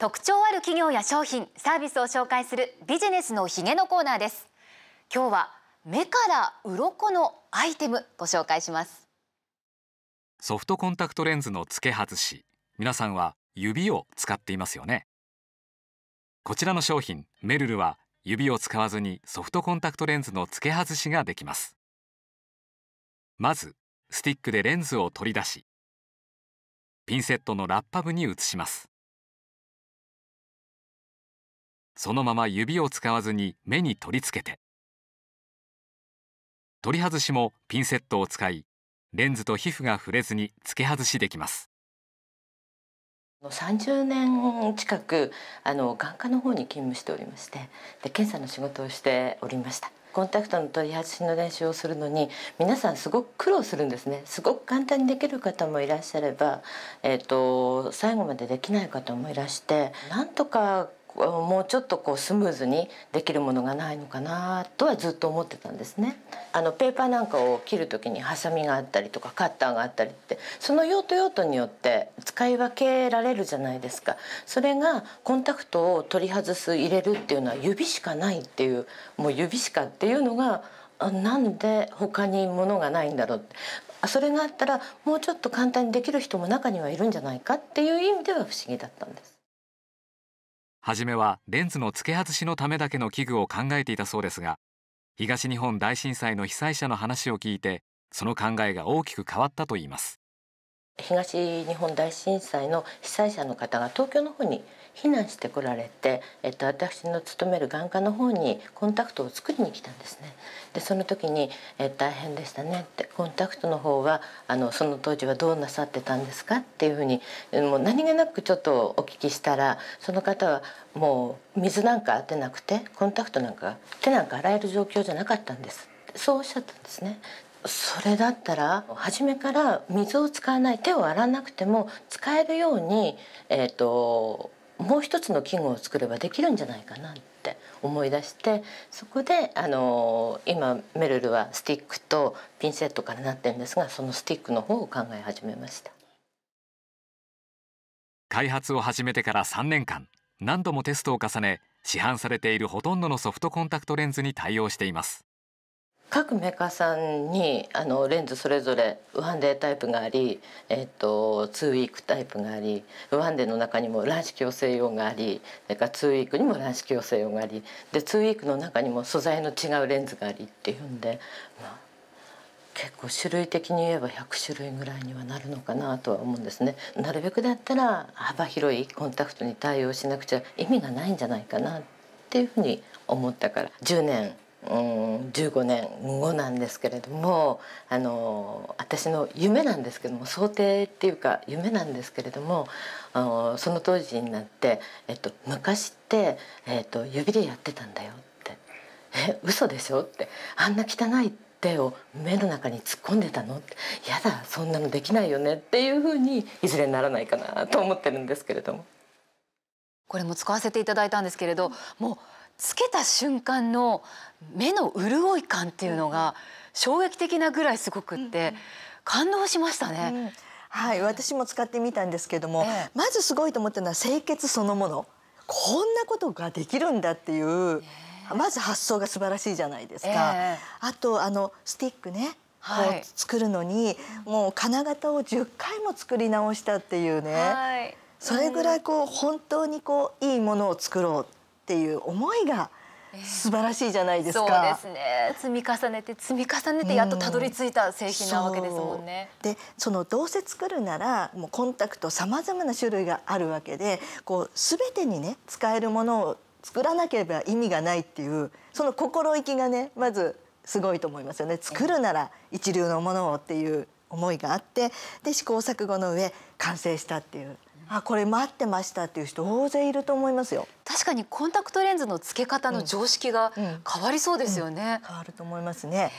特徴ある企業や商品サービスを紹介するビジネスのヒゲのコーナーです今日は目から鱗のアイテムご紹介しますソフトコンタクトレンズの付け外し皆さんは指を使っていますよねこちらの商品メルルは指を使わずにソフトコンタクトレンズの付け外しができますまずスティックでレンズを取り出しピンセットのラッパ部に移しますそのまま指を使わずに目に取り付けて取り外しもピンセットを使いレンズと皮膚が触れずに付け外しできます30年近くあの眼科の方に勤務しておりましてで検査の仕事をしておりましたコンタクトの取り外しの練習をするのに皆さんすごく苦労するんですねすごく簡単にできる方もいらっしゃれば、えーと、と最後までできない方もいらしてなんとかもうちょっとこうスムーズにできるものがないのかなとはずっと思ってたんですね。あのペーパーなんかを切る時にハサミがあったりとかカッターがあったりってその用途用途によって使い分けられるじゃないですか。それがコンタクトを取り外す入れるっていうのは指しかないっていうもう指しかっていうのがなんで他に物がないんだろうってそれがあったらもうちょっと簡単にできる人も中にはいるんじゃないかっていう意味では不思議だったんです。初めはレンズの付け外しのためだけの器具を考えていたそうですが東日本大震災の被災者の話を聞いてその考えが大きく変わったといいます東日本大震災の被災者の方が東京の方に避難してこられて、えっと、私の勤める眼科の方にコンタクトを作りに来たんですね。でその時に、え「大変でしたね」って「コンタクトの方はあのその当時はどうなさってたんですか?」っていうふうにもう何気なくちょっとお聞きしたらその方はもう水なんか当てなくてコンタクトなんか手なんか洗える状況じゃなかったんですそうおっしゃったんですね。それだったら初めから水を使わない手を洗わなくても使えるように、えーと、もう一つの器具を作ればできるんじゃないかなって思い出してそこで、あの今メルルはスティックとピンセットからなってるんですがそのスティックの方を考え始めました。開発を始めてから3年間何度もテストを重ね市販されているほとんどのソフトコンタクトレンズに対応しています各メーカーさんにあのレンズそれぞれワンデータイプがあり、えーと、ツーウィークタイプがありワンデーの中にも卵子矯正用がありそれからツーウィークにも卵子矯正用がありでツーウィークの中にも素材の違うレンズがありっていうんで、まあ、結構種類的に言えば100種類ぐらいにはなるのかなとは思うんですね。なるべくだったら幅広いコンタクトに対応しなくちゃ意味がないんじゃないかなっていうふうに思ったから10年うん、15年後なんですけれどもあの私の夢なんですけども想定っていうか夢なんですけれどもあのその当時になって、えっと、昔って、えっと、指でやってたんだよって「え嘘でしょ?」って「あんな汚い」手を目の中に突っ込んでたのって「やだそんなのできないよね」っていうふうにいずれならないかなと思ってるんですけれども。これも使わせていただいたんですけれどもうつけた瞬間の目の潤い感っていうのが衝撃的なぐらいすごくって感動しましたね。うん、はい私も使ってみたんですけども、ええ、まずすごいと思ったのは清潔そのものこんなことができるんだっていう、え、まず発想が素晴らしいじゃないですか。あとあのスティックねはい、作るのに、もう金型を10回も作り直したっていうね、はい、それぐらいこう、うん、本当にこういいものを作ろうっていう思いが素晴らしいじゃないですか、そうですね積み重ねて積み重ねてやっとたどり着いた製品なわけですもんね、うん、そでそのどうせ作るならもうコンタクトさまざまな種類があるわけでこう全てにね使えるものを作らなければ意味がないっていうその心意気がねまずすごいと思いますよね作るなら一流のものをっていう思いがあってで試行錯誤の上完成したっていうあこれ待ってましたっていう人大勢いると思いますよ確かにコンタクトレンズの付け方の常識が変わりそうですよね、変わると思いますね